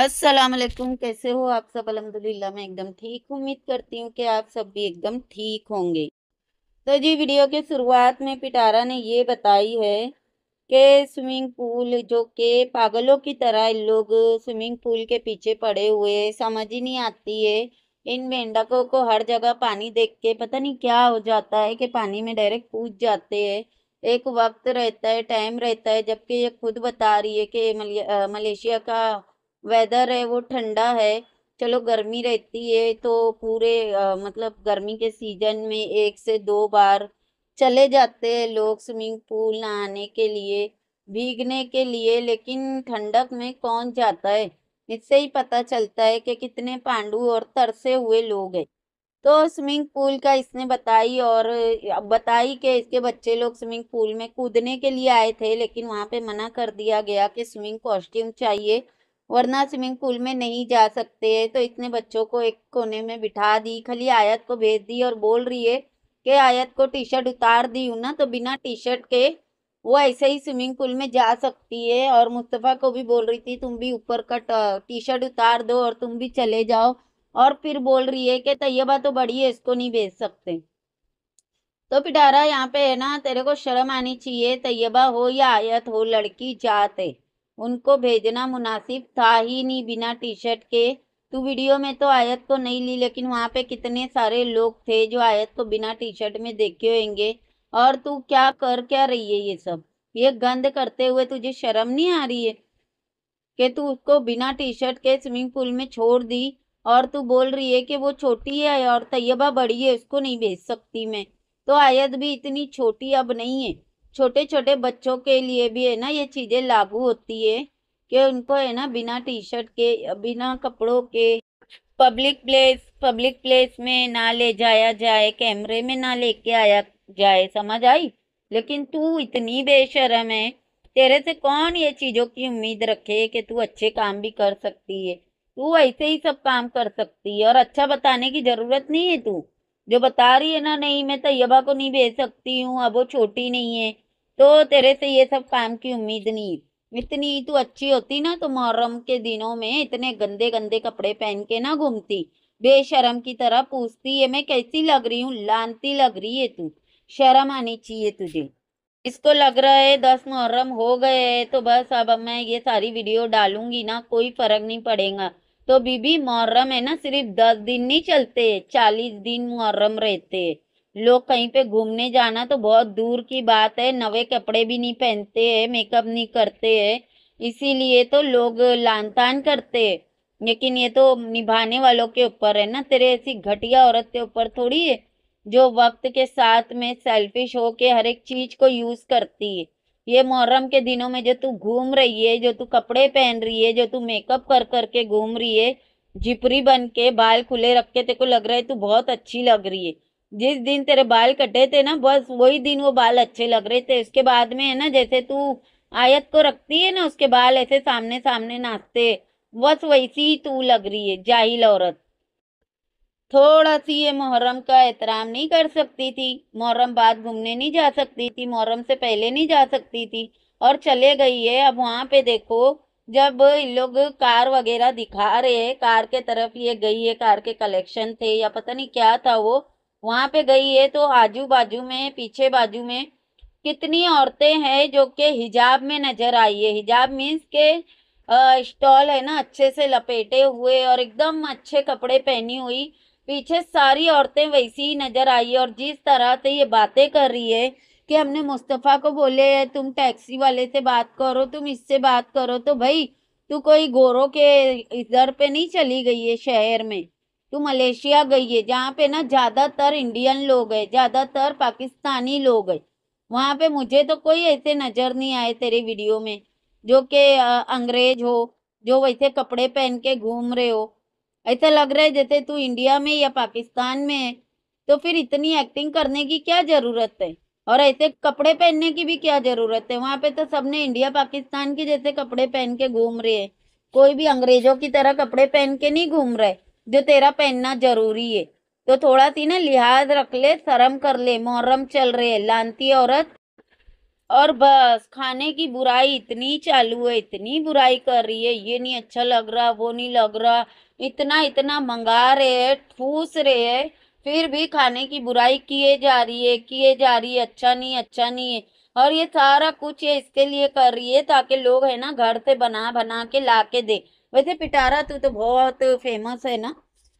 अस्सलाम वालेकुम कैसे हो आप सब अलहमदिल्ला मैं एकदम ठीक उम्मीद करती हूँ कि आप सब भी एकदम ठीक होंगे तो जी वीडियो के शुरुआत में पिटारा ने ये बताई है कि स्विमिंग पूल जो के पागलों की तरह लोग स्विमिंग पूल के पीछे पड़े हुए समझ ही नहीं आती है इन मेंढकों को हर जगह पानी देख के पता नहीं क्या हो जाता है कि पानी में डायरेक्ट कूद जाते हैं एक वक्त रहता है टाइम रहता है जबकि ये खुद बता रही है कि मलेशिया का वेदर है वो ठंडा है चलो गर्मी रहती है तो पूरे आ, मतलब गर्मी के सीजन में एक से दो बार चले जाते हैं लोग स्विमिंग पूल नहाने के लिए भीगने के लिए लेकिन ठंडक में कौन जाता है इससे ही पता चलता है कि कितने पांडु और तरसे हुए लोग हैं तो स्विमिंग पूल का इसने बताई और बताई कि इसके बच्चे लोग स्विमिंग पूल में कूदने के लिए आए थे लेकिन वहाँ पे मना कर दिया गया कि स्विमिंग कॉस्ट्यूम चाहिए वरना स्विमिंग पूल में नहीं जा सकते है तो इसने बच्चों को एक कोने में बिठा दी खाली आयत को भेज दी और बोल रही है कि आयत को टी शर्ट उतार दी हूँ ना तो बिना टी शर्ट के वो ऐसे ही स्विमिंग पूल में जा सकती है और मुस्तफ़ा को भी बोल रही थी तुम भी ऊपर का टी शर्ट उतार दो और तुम भी चले जाओ और फिर बोल रही है कि तैयबा तो बड़ी है इसको नहीं भेज सकते तो पिटारा यहाँ पे है ना तेरे को शर्म आनी चाहिए तैयबा हो या आयत हो लड़की जाते उनको भेजना मुनासिब था ही नहीं बिना टी शर्ट के तू वीडियो में तो आयत को नहीं ली लेकिन वहाँ पे कितने सारे लोग थे जो आयत को बिना टी शर्ट में देखे होंगे और तू क्या कर क्या रही है ये सब ये गंद करते हुए तुझे शर्म नहीं आ रही है कि तू उसको बिना टी शर्ट के स्विमिंग पूल में छोड़ दी और तू बोल रही है कि वो छोटी है और तैयबा बड़ी है उसको नहीं भेज सकती मैं तो आयत भी इतनी छोटी अब नहीं है छोटे छोटे बच्चों के लिए भी है ना ये चीज़ें लागू होती है कि उनको है ना बिना टी शर्ट के बिना कपड़ों के पब्लिक प्लेस पब्लिक प्लेस में ना ले जाया जाए कैमरे में ना लेके आया जाए समझ आई लेकिन तू इतनी बेशरम है तेरे से कौन ये चीज़ों की उम्मीद रखे कि तू अच्छे काम भी कर सकती है तू ऐसे ही सब काम कर सकती है और अच्छा बताने की ज़रूरत नहीं है तू जो बता रही है ना नहीं मैं तैयबा को नहीं भेज सकती हूँ अब वो छोटी नहीं है तो तेरे से ये सब काम की उम्मीद नहीं इतनी तू अच्छी होती ना तो मुहर्रम के दिनों में इतने गंदे गंदे कपड़े पहन के ना घूमती बेशरम की तरह पूछती है मैं कैसी लग रही हूँ लानती लग रही है तू शर्म आनी चाहिए तुझे इसको लग रहा है दस मुहर्रम हो गए तो बस अब मैं ये सारी वीडियो डालूंगी ना कोई फर्क नहीं पड़ेगा तो बीबी मुहर्रम है ना सिर्फ दस दिन नहीं चलते चालीस दिन मुहर्रम रहते लोग कहीं पे घूमने जाना तो बहुत दूर की बात है नवे कपड़े भी नहीं पहनते हैं मेकअप नहीं करते हैं इसीलिए तो लोग लानतान करते हैं लेकिन ये तो निभाने वालों के ऊपर है ना तेरे ऐसी घटिया औरत के ऊपर थोड़ी है जो वक्त के साथ में सेल्फिश होके हर एक चीज को यूज करती है ये मुहर्रम के दिनों में जो तू घूम रही है जो तू कपड़े पहन रही है जो तू मेकअप कर करके घूम रही है झिपरी बन के बाल खुले रख के तेको लग रहा है तू बहुत अच्छी लग रही है जिस दिन तेरे बाल कटे थे ना बस वही दिन वो बाल अच्छे लग रहे थे उसके बाद में है ना जैसे तू आयत को रखती है ना उसके बाल ऐसे सामने सामने नाचते बस वैसी ही तू लग रही है जाहिल औरत थोड़ा सी ये मुहर्रम का एहतराम नहीं कर सकती थी मुहर्रम बाद घूमने नहीं जा सकती थी मुहर्रम से पहले नहीं जा सकती थी और चले गई है अब वहाँ पे देखो जब इन लोग कार वगैरह दिखा रहे हैं कार के तरफ ये गई है कार के कलेक्शन थे या पता नहीं क्या था वो वहां पे गई है तो आजू बाजू में पीछे बाजू में कितनी औरतें हैं जो कि हिजाब में नजर आई है हिजाब मीन्स के स्टॉल है ना अच्छे से लपेटे हुए और एकदम अच्छे कपड़े पहनी हुई पीछे सारी औरतें वैसी ही नजर आई और जिस तरह से ये बातें कर रही है कि हमने मुस्तफ़ा को बोले है तुम टैक्सी वाले से बात करो तुम इससे बात करो तो भाई तू कोई गोरों के इधर पे नहीं चली गई है शहर में तू मलेशिया गई है जहाँ पे ना ज़्यादातर इंडियन लोग है ज़्यादातर पाकिस्तानी लोग है वहाँ पे मुझे तो कोई ऐसे नज़र नहीं आए तेरे वीडियो में जो कि अंग्रेज हो जो वैसे कपड़े पहन के घूम रहे हो ऐसा लग रहा है जैसे तू इंडिया में या पाकिस्तान में है तो फिर इतनी एक्टिंग करने की क्या ज़रूरत है और ऐसे कपड़े पहनने की भी क्या ज़रूरत है वहाँ पे तो सबने इंडिया पाकिस्तान के जैसे कपड़े पहन के घूम रहे हैं कोई भी अंग्रेजों की तरह कपड़े पहन के नहीं घूम रहे जो तेरा पहनना जरूरी है तो थोड़ा सी ना लिहाज रख ले शर्म कर ले मुहर्रम चल रहे है लानती औरत और बस खाने की बुराई इतनी चालू है इतनी बुराई कर रही है ये नहीं अच्छा लग रहा वो नहीं लग रहा इतना इतना मंगा रहे है ठूस रहे है फिर भी खाने की बुराई किए जा रही है किए जा रही है अच्छा नहीं अच्छा नहीं है और ये सारा कुछ ये इसके लिए कर रही है ताकि लोग है ना घर से बना बना के ला के दे वैसे पिटारा तू तो बहुत फेमस है ना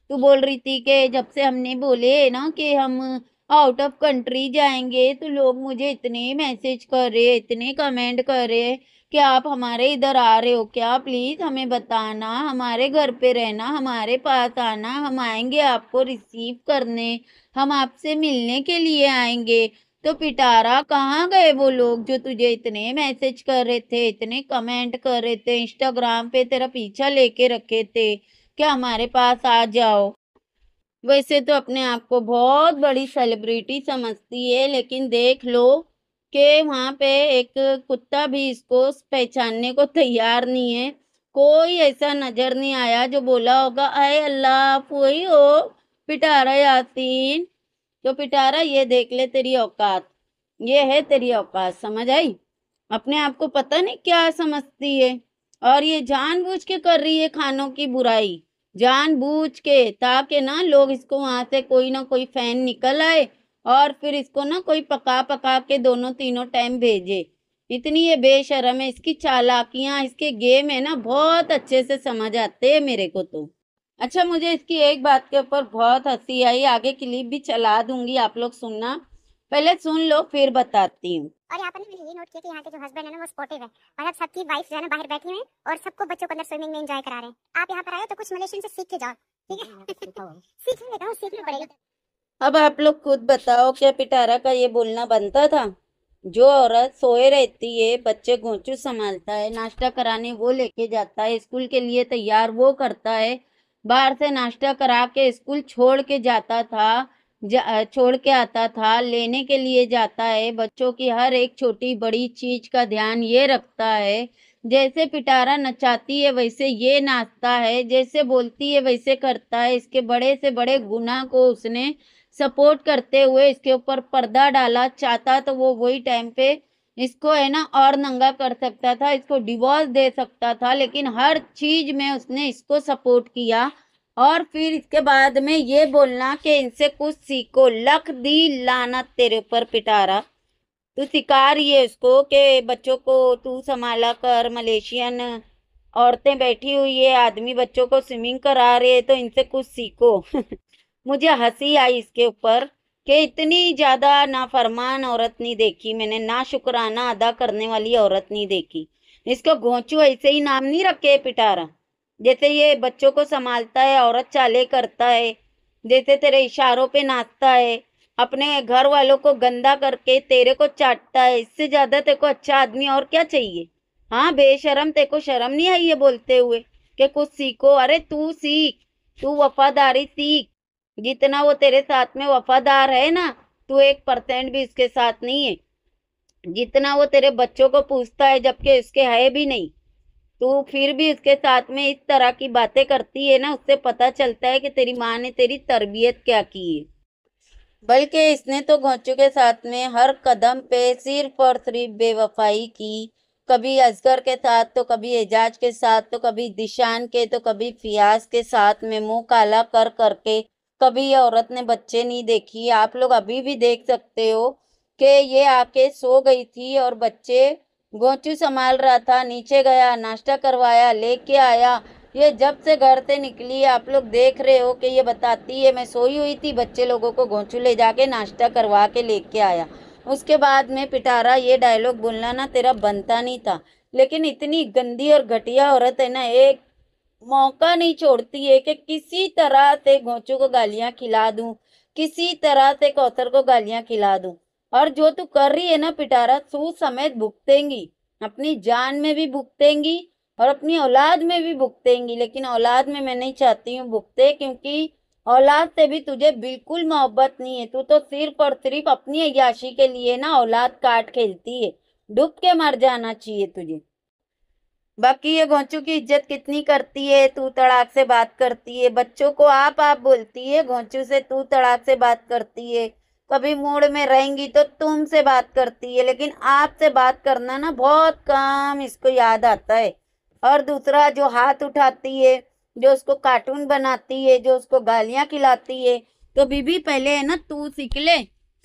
तू बोल रही थी कि जब से हमने बोले ना कि हम आउट ऑफ कंट्री जाएंगे तो लोग मुझे इतने मैसेज कर रहे इतने कमेंट कर रहे कि आप हमारे इधर आ रहे हो क्या प्लीज़ हमें बताना हमारे घर पे रहना हमारे पास आना हम आएंगे आपको रिसीव करने हम आपसे मिलने के लिए आएंगे तो पिटारा कहाँ गए वो लोग जो तुझे इतने मैसेज कर रहे थे इतने कमेंट कर रहे थे इंस्टाग्राम पे तेरा पीछा लेके रखे थे क्या हमारे पास आ जाओ वैसे तो अपने आप को बहुत बड़ी सेलिब्रिटी समझती है लेकिन देख लो कि वहाँ पे एक कुत्ता भी इसको पहचानने को तैयार नहीं है कोई ऐसा नज़र नहीं आया जो बोला होगा अय अल्लाह पोई हो पिटारा यासीन तो पिटारा ये देख ले तेरी औकात ये है तेरी औकात समझ आई अपने आप को पता नहीं क्या समझती है और ये जानबूझ के कर रही है खानों की बुराई जानबूझ के ताकि ना लोग इसको वहां से कोई ना कोई फैन निकल आए और फिर इसको ना कोई पका पका के दोनों तीनों टाइम भेजे इतनी ये बेशरम है इसकी चालाकियाँ इसके गेम है ना बहुत अच्छे से समझ आते है मेरे को तो अच्छा मुझे इसकी एक बात के ऊपर बहुत हंसी आई आगे क्लिप भी चला दूंगी आप लोग सुनना पहले सुन लो फिर बताती हूँ और यहाँ पर मैंने ये नोट किया कि यहाँ के जो हस्बैंड है ना वो स्पोर्टिव है मतलब सबकी वाइफ जो है ना बाहर बैठी हुई और सबको बच्चों को अंदर स्विमिंग में एंजॉय करा रहे हैं आप यहाँ पर आए तो कुछ मलेशियन से सीख के जाओ ठीक है हाँ, सीख सीखना पड़ेगा अब आप लोग खुद बताओ क्या पिटारा का ये बोलना बनता था जो औरत सोए रहती है बच्चे गोचू संभालता है नाश्ता कराने वो लेके जाता है स्कूल के लिए तैयार वो करता है बाहर से नाश्ता करा के स्कूल छोड़ के जाता था जा, छोड़ के आता था लेने के लिए जाता है बच्चों की हर एक छोटी बड़ी चीज का ध्यान ये रखता है जैसे पिटारा नचाती है वैसे ये नाचता है जैसे बोलती है वैसे करता है इसके बड़े से बड़े गुनाह को उसने सपोर्ट करते हुए इसके ऊपर पर्दा डाला चाहता तो वो वही टाइम पे इसको है ना और नंगा कर सकता था इसको डिवोर्स दे सकता था लेकिन हर चीज में उसने इसको सपोर्ट किया और फिर इसके बाद में ये बोलना कि इनसे कुछ सीखो लख दी लाना तेरे ऊपर पिटारा तू सिखा रही है उसको कि बच्चों को तू संभाला कर मलेशियन औरतें बैठी हुई है आदमी बच्चों को स्विमिंग करा रहे तो इनसे कुछ सीखो मुझे हंसी आई इसके ऊपर कि इतनी ज़्यादा नाफरमान औरत नहीं देखी मैंने ना शुक्राना अदा करने वाली औरत नहीं देखी इसको घोंचू ऐसे ही नाम नहीं रखे पिटारा जैसे ये बच्चों को संभालता है औरत चाले करता है जैसे तेरे इशारों पे नाचता है अपने घर वालों को गंदा करके तेरे को चाटता है इससे ज़्यादा तेरे को अच्छा आदमी और क्या चाहिए हाँ बेशरम तेरे को शर्म नहीं आई है बोलते हुए कि कुछ सीखो अरे तू सीख तू वफादारी सीख जितना वो तेरे साथ में वफादार है ना तू एक परसेंट भी उसके साथ नहीं है जितना वो तेरे बच्चों को पूछता है जबकि उसके है भी नहीं तू फिर भी उसके साथ में इस तरह की बातें करती है ना उससे पता चलता है कि तेरी माँ ने तेरी तरबियत क्या की है बल्कि इसने तो घोंचू के साथ में हर कदम पे सिर्फ और सिर्फ बेवफाई की कभी असगर के साथ तो कभी एजाज के साथ तो कभी दिशान के तो कभी फियाज के साथ में मुंह काला कर करके कभी ये औरत ने बच्चे नहीं देखी आप लोग अभी भी देख सकते हो कि ये आके सो गई थी और बच्चे गोचू संभाल रहा था नीचे गया नाश्ता करवाया लेके आया ये जब से घर से निकली आप लोग देख रहे हो कि ये बताती है मैं सोई हुई थी बच्चे लोगों को गोचू ले जाके नाश्ता करवा के लेके आया उसके बाद में पिटारा ये डायलॉग बोलना ना तेरा बनता नहीं था लेकिन इतनी गंदी और घटिया औरत है ना एक मौका नहीं छोड़ती है कि किसी तरह से गोचू को गालियां खिला दूं किसी तरह से कौतर को गालियां खिला दूं और जो तू कर रही है ना पिटारा सू समेत भुगतेंगी अपनी जान में भी भुगतेंगी और अपनी औलाद में भी भुगतेंगी लेकिन औलाद में मैं नहीं चाहती हूँ भुगते क्योंकि औलाद से भी तुझे बिल्कुल मोहब्बत नहीं है तू तो सिर्फ और सिर्फ अपनी अयाशी के लिए ना औलाद काट खेलती है डूब के मर जाना चाहिए तुझे बाकी ये घोंचू की इज्जत कितनी करती है तू तड़ाक से बात करती है बच्चों को आप आप बोलती है घोंचू से तू तड़ाक से बात करती है कभी मूड में रहेंगी तो तुम से बात करती है लेकिन आपसे बात करना ना बहुत कम इसको याद आता है और दूसरा जो हाथ उठाती है जो उसको कार्टून बनाती है जो उसको गालियाँ खिलाती है तो बीबी पहले है ना तू सीख ले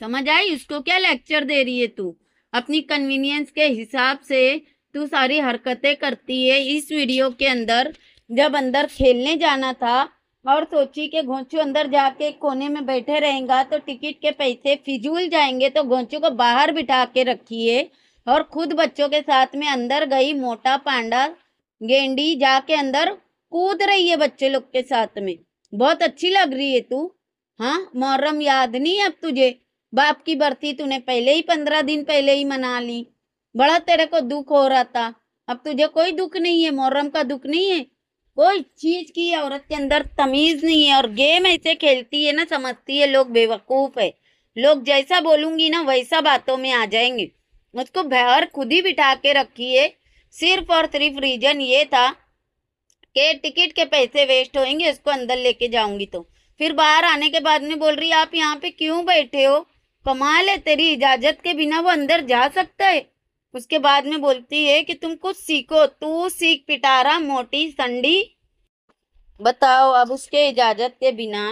समझ आई उसको क्या लेक्चर दे रही है तू अपनी कन्वीनियंस के हिसाब से तू सारी हरकतें करती है इस वीडियो के अंदर जब अंदर खेलने जाना था और सोची कि घोंचू अंदर जाके कोने में बैठे रहेगा तो टिकट के पैसे फिजूल जाएंगे तो घोंचू को बाहर बिठा के रखी है और खुद बच्चों के साथ में अंदर गई मोटा पांडा गेंडी जाके अंदर कूद रही है बच्चे लोग के साथ में बहुत अच्छी लग रही है तू हाँ मुहर्रम याद नहीं अब तुझे बाप की बर्थी तूने पहले ही पंद्रह दिन पहले ही मना ली बड़ा तेरे को दुख हो रहा था अब तुझे कोई दुख नहीं है मुहर्रम का दुख नहीं है कोई चीज की औरत के अंदर तमीज नहीं है और गेम ऐसे खेलती है ना समझती है लोग बेवकूफ है लोग जैसा बोलूंगी ना वैसा बातों में आ जाएंगे उसको भर खुद ही बिठा के रखी है सिर्फ और सिर्फ रीजन ये था कि टिकट के पैसे वेस्ट होंगे उसको अंदर लेके जाऊंगी तो फिर बाहर आने के बाद में बोल रही आप यहाँ पे क्यों बैठे हो कमाल है तेरी इजाजत के बिना वो अंदर जा सकता है उसके बाद में बोलती है कि तुम कुछ सीखो तू सीख पिटारा मोटी संडी बताओ अब उसके इजाज़त के बिना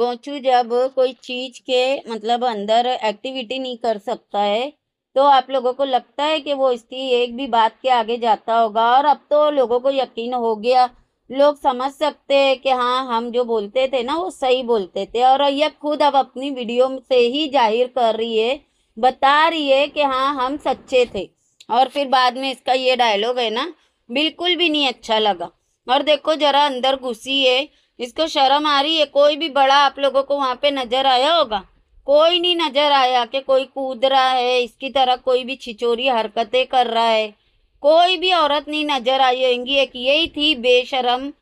गोचू जब कोई चीज़ के मतलब अंदर एक्टिविटी नहीं कर सकता है तो आप लोगों को लगता है कि वो इसकी एक भी बात के आगे जाता होगा और अब तो लोगों को यकीन हो गया लोग समझ सकते हैं कि हाँ हम जो बोलते थे ना वो सही बोलते थे और यह खुद अब अपनी वीडियो से ही जाहिर कर रही है बता रही है कि हाँ हम सच्चे थे और फिर बाद में इसका ये डायलॉग है ना बिल्कुल भी नहीं अच्छा लगा और देखो जरा अंदर घुसी है इसको शर्म आ रही है कोई भी बड़ा आप लोगों को वहाँ पे नज़र आया होगा कोई नहीं नज़र आया कि कोई कूद रहा है इसकी तरह कोई भी छिचोरी हरकतें कर रहा है कोई भी औरत नहीं नज़र आई होगी एक यही थी बेशरम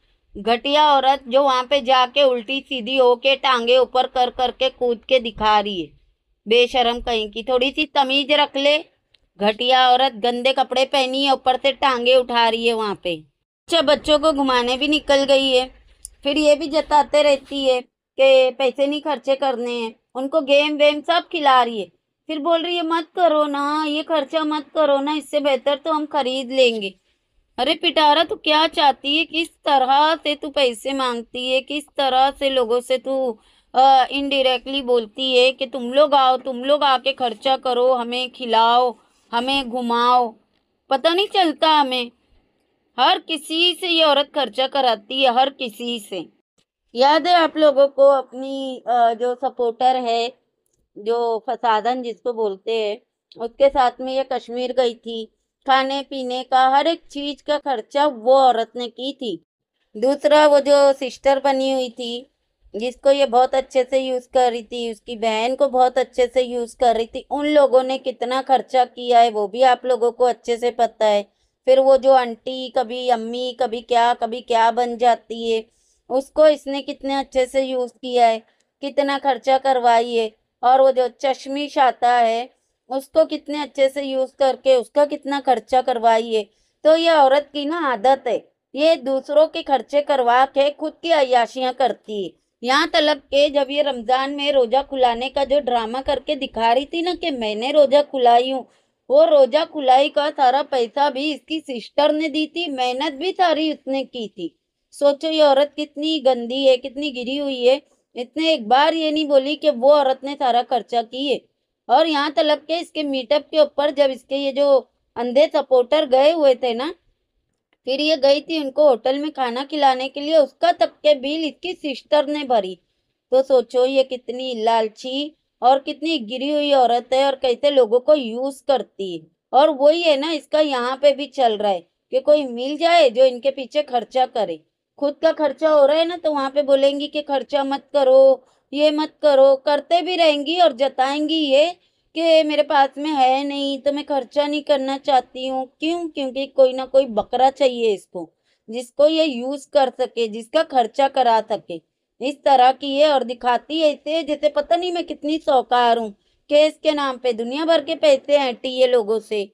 घटिया औरत जो वहाँ पे जाके उल्टी सीधी होके टांगे ऊपर कर करके कूद के दिखा रही है बेशरम कहीं की थोड़ी सी तमीज रख ले घटिया औरत गंदे कपड़े पहनी है ऊपर से टांगे उठा रही है वहाँ पे अच्छा बच्चों को घुमाने भी निकल गई है फिर ये भी जताते रहती है कि पैसे नहीं खर्चे करने हैं उनको गेम वेम सब खिला रही है फिर बोल रही है मत करो ना ये खर्चा मत करो ना इससे बेहतर तो हम खरीद लेंगे अरे पिटारा तू क्या चाहती है किस तरह से तू पैसे मांगती है किस तरह से लोगों से तू इनडायरेक्टली बोलती है कि तुम लोग आओ तुम लोग आके खर्चा करो हमें खिलाओ हमें घुमाओ पता नहीं चलता हमें हर किसी से ये औरत खर्चा कराती है हर किसी से याद है आप लोगों को अपनी जो सपोर्टर है जो फसादन जिसको बोलते हैं उसके साथ में ये कश्मीर गई थी खाने पीने का हर एक चीज़ का खर्चा वो औरत ने की थी दूसरा वो जो सिस्टर बनी हुई थी जिसको ये बहुत अच्छे से यूज़ कर रही थी उसकी बहन को बहुत अच्छे से यूज़ कर रही थी उन लोगों ने कितना खर्चा किया है वो भी आप लोगों को अच्छे से पता है फिर वो जो आंटी कभी अम्मी कभी क्या कभी क्या बन जाती है उसको इसने कितने अच्छे से यूज़ किया है कितना खर्चा करवाई है और वो जो चश्मिश आता है उसको कितने अच्छे से यूज़ करके उसका कितना खर्चा करवाई है तो ये औरत की ना आदत है ये दूसरों के खर्चे करवा के खुद की अयाशियाँ करती है यहाँ तलब के जब ये रमज़ान में रोज़ा खुलाने का जो ड्रामा करके दिखा रही थी ना कि मैंने रोज़ा खुलाई हूँ वो रोज़ा खुलाई का सारा पैसा भी इसकी सिस्टर ने दी थी मेहनत भी सारी उसने की थी सोचो ये औरत कितनी गंदी है कितनी गिरी हुई है इतने एक बार ये नहीं बोली कि वो औरत ने सारा खर्चा किए और यहाँ तलब के इसके मीटअप के ऊपर जब इसके ये जो अंधे सपोर्टर गए हुए थे ना फिर ये गई थी उनको होटल में खाना खिलाने के लिए उसका तक के बिल इसकी सिस्टर ने भरी तो सोचो ये कितनी लालची और कितनी गिरी हुई औरत है और कैसे लोगों को यूज़ करती है और वही है ना इसका यहाँ पे भी चल रहा है कि कोई मिल जाए जो इनके पीछे खर्चा करे खुद का खर्चा हो रहा है ना तो वहाँ पे बोलेंगी कि खर्चा मत करो ये मत करो करते भी रहेंगी और जताएंगी ये कि मेरे पास में है नहीं तो मैं खर्चा नहीं करना चाहती हूँ क्यों क्योंकि कोई ना कोई बकरा चाहिए इसको जिसको ये यूज़ कर सके जिसका खर्चा करा सके इस तरह की है और दिखाती है इसे जैसे पता नहीं मैं कितनी सौकार हूँ केस के नाम पे दुनिया भर के पैसे हटी है लोगों से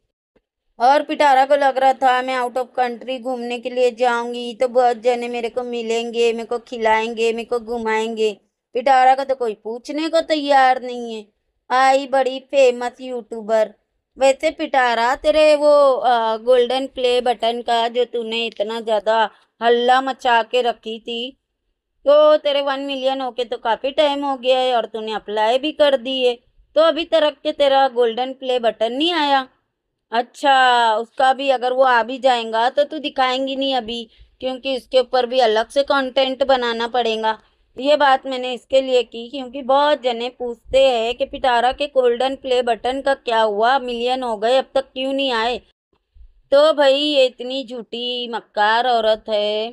और पिटारा को लग रहा था मैं आउट ऑफ कंट्री घूमने के लिए जाऊंगी तो बहुत जने मेरे को मिलेंगे मेरे को खिलाएंगे मेरे को घुमाएंगे पिटारा का तो कोई पूछने को तैयार नहीं है आई बड़ी फेमस यूट्यूबर वैसे पिटारा तेरे वो आ, गोल्डन प्ले बटन का जो तूने इतना ज़्यादा हल्ला मचा के रखी थी तो तेरे वन मिलियन हो के तो काफ़ी टाइम हो गया है और तूने अप्लाई भी कर दिए तो अभी तरक के तेरा गोल्डन प्ले बटन नहीं आया अच्छा उसका भी अगर वो आ भी जाएगा तो तू दिखाएंगी नहीं अभी क्योंकि इसके ऊपर भी अलग से कंटेंट बनाना पड़ेगा ये बात मैंने इसके लिए की क्योंकि बहुत जने पूछते हैं कि पिटारा के गोल्डन प्ले बटन का क्या हुआ मिलियन हो गए अब तक क्यों नहीं आए तो भाई ये इतनी झूठी मक्कार औरत है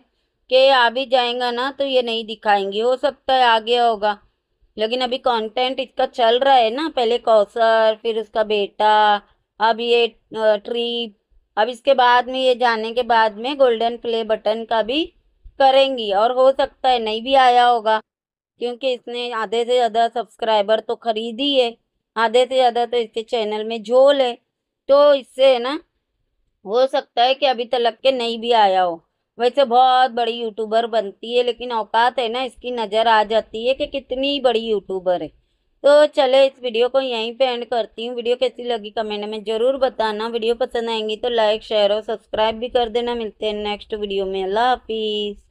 कि आ भी जाएगा ना तो ये नहीं दिखाएंगी हो सकता है आगे होगा लेकिन अभी कंटेंट इसका चल रहा है ना पहले कौसर फिर उसका बेटा अब ये ट्री अब इसके बाद में ये जाने के बाद में गोल्डन प्ले बटन का भी करेंगी और हो सकता है नहीं भी आया होगा क्योंकि इसने आधे से ज़्यादा सब्सक्राइबर तो खरीदी है आधे से ज़्यादा तो इसके चैनल में झोल है तो इससे है ना हो सकता है कि अभी तलक के नहीं भी आया हो वैसे बहुत बड़ी यूट्यूबर बनती है लेकिन औकात है ना इसकी नज़र आ जाती है कि कितनी बड़ी यूट्यूबर है तो चले इस वीडियो को यहीं पे एंड करती हूँ वीडियो कैसी लगी कमेंट में ज़रूर बताना वीडियो पसंद आएंगी तो लाइक शेयर और सब्सक्राइब भी कर देना मिलते हैं नेक्स्ट वीडियो में अल्लाह हाफिज़